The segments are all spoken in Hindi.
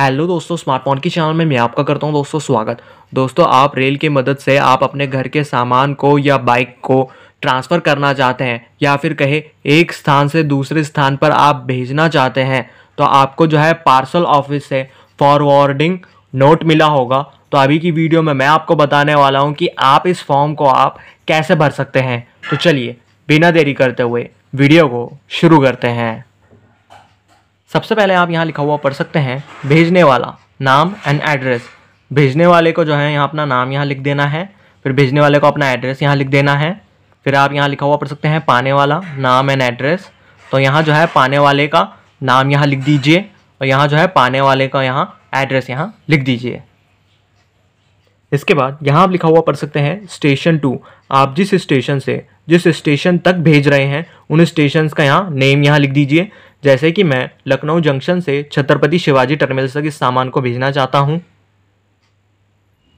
हेलो दोस्तों स्मार्टफोन की चैनल में मैं आपका करता हूं दोस्तों स्वागत दोस्तों आप रेल की मदद से आप अपने घर के सामान को या बाइक को ट्रांसफ़र करना चाहते हैं या फिर कहे एक स्थान से दूसरे स्थान पर आप भेजना चाहते हैं तो आपको जो है पार्सल ऑफिस से फॉरवर्डिंग नोट मिला होगा तो अभी की वीडियो में मैं आपको बताने वाला हूँ कि आप इस फॉर्म को आप कैसे भर सकते हैं तो चलिए बिना देरी करते हुए वीडियो को शुरू करते हैं सबसे पहले आप यहाँ लिखा हुआ पढ़ सकते हैं भेजने वाला नाम एंड एड्रेस भेजने वाले को जो है यहाँ अपना नाम यहाँ लिख देना है फिर भेजने वाले को अपना एड्रेस यहाँ लिख देना है फिर आप यहाँ लिखा हुआ पढ़ सकते हैं पाने वाला नाम एंड एड्रेस तो यहाँ जो है पाने वाले का नाम यहाँ लिख दीजिए और यहाँ जो है पाने वाले का यहाँ एड्रेस यहाँ लिख दीजिए इसके बाद यहाँ आप लिखा हुआ पढ़ सकते हैं स्टेशन टू आप जिस स्टेशन से जिस स्टेशन तक भेज रहे हैं उन स्टेशन का यहाँ नेम यहाँ लिख दीजिए जैसे कि मैं लखनऊ जंक्शन से छत्रपति शिवाजी टर्मिनल तक इस सामान को भेजना चाहता हूँ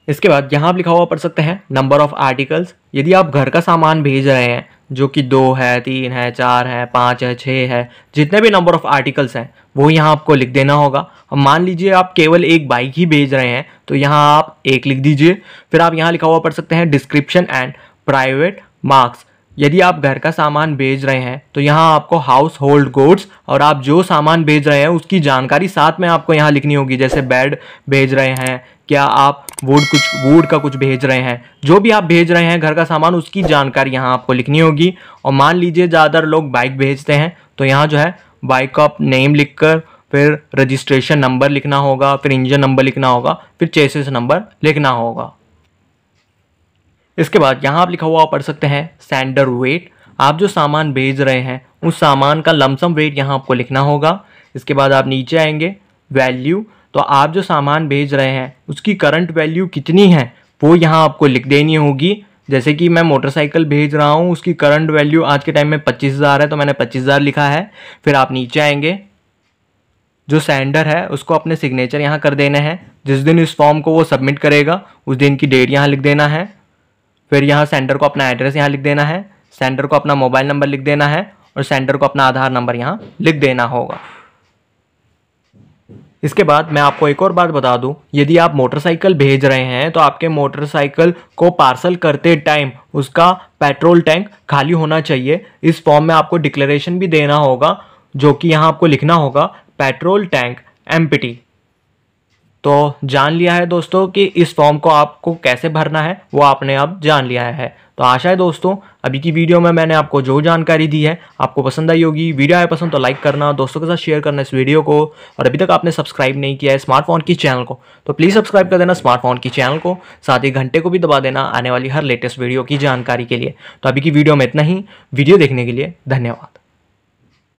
इसके बाद यहाँ आप लिखा हुआ पढ़ सकते हैं नंबर ऑफ़ आर्टिकल्स यदि आप घर का सामान भेज रहे हैं जो कि दो है तीन है चार है पाँच है छः है जितने भी नंबर ऑफ़ आर्टिकल्स हैं वो यहाँ आपको लिख देना होगा अब मान लीजिए आप केवल एक बाइक ही भेज रहे हैं तो यहाँ आप एक लिख दीजिए फिर आप यहाँ लिखा हुआ पढ़ सकते हैं डिस्क्रिप्शन एंड प्राइवेट मार्क्स यदि आप घर का सामान बेच रहे हैं तो यहाँ आपको हाउस होल्ड गुड्स और आप जो सामान बेच रहे हैं उसकी जानकारी साथ में आपको यहाँ लिखनी होगी जैसे बेड भेज रहे हैं क्या आप वुड कुछ वुड का कुछ भेज रहे हैं जो भी आप भेज रहे हैं घर का सामान उसकी जानकारी यहाँ आपको लिखनी होगी और मान लीजिए ज़्यादातर लोग बाइक भेजते हैं तो यहाँ जो है बाइक का आप नेम कर फिर रजिस्ट्रेशन नंबर लिखना होगा फिर इंजन नंबर लिखना होगा फिर चेसिस नंबर लिखना होगा इसके बाद यहाँ आप लिखा हुआ पढ़ सकते हैं सेंडर वेट आप जो सामान भेज रहे हैं उस सामान का लमसम वेट यहाँ आपको लिखना होगा इसके बाद आप नीचे आएंगे वैल्यू तो आप जो सामान भेज रहे हैं उसकी करंट वैल्यू कितनी है वो यहाँ आपको लिख देनी होगी जैसे कि मैं मोटरसाइकिल भेज रहा हूँ उसकी करंट वैल्यू आज के टाइम में पच्चीस हज़ार है तो मैंने पच्चीस हज़ार लिखा है फिर आप नीचे आएंगे जो सेंडर है उसको अपने सिग्नेचर यहाँ कर देने हैं जिस दिन इस फॉर्म को वो सबमिट करेगा उस दिन की डेट यहाँ लिख देना है फिर यहाँ सेंडर को अपना एड्रेस यहाँ लिख देना है सेंडर को अपना मोबाइल नंबर लिख देना है और सेंडर को अपना आधार नंबर यहाँ लिख देना होगा इसके बाद मैं आपको एक और बात बता दूं यदि आप मोटरसाइकिल भेज रहे हैं तो आपके मोटरसाइकिल को पार्सल करते टाइम उसका पेट्रोल टैंक खाली होना चाहिए इस फॉर्म में आपको डिक्लेरेशन भी देना होगा जो कि यहाँ आपको लिखना होगा पेट्रोल टैंक एम तो जान लिया है दोस्तों कि इस फॉर्म को आपको कैसे भरना है वो आपने अब जान लिया है तो आशा है दोस्तों अभी की वीडियो में मैंने आपको जो जानकारी दी है आपको पसंद आई होगी वीडियो आए पसंद तो लाइक करना दोस्तों के साथ शेयर करना इस वीडियो को और अभी तक आपने सब्सक्राइब नहीं किया है स्मार्टफोन की चैनल को तो प्लीज़ सब्सक्राइब कर देना स्मार्टफोन की चैनल को साथ ही घंटे को भी दबा देना आने वाली हर लेटेस्ट वीडियो की जानकारी के लिए तो अभी की वीडियो में इतना ही वीडियो देखने के लिए धन्यवाद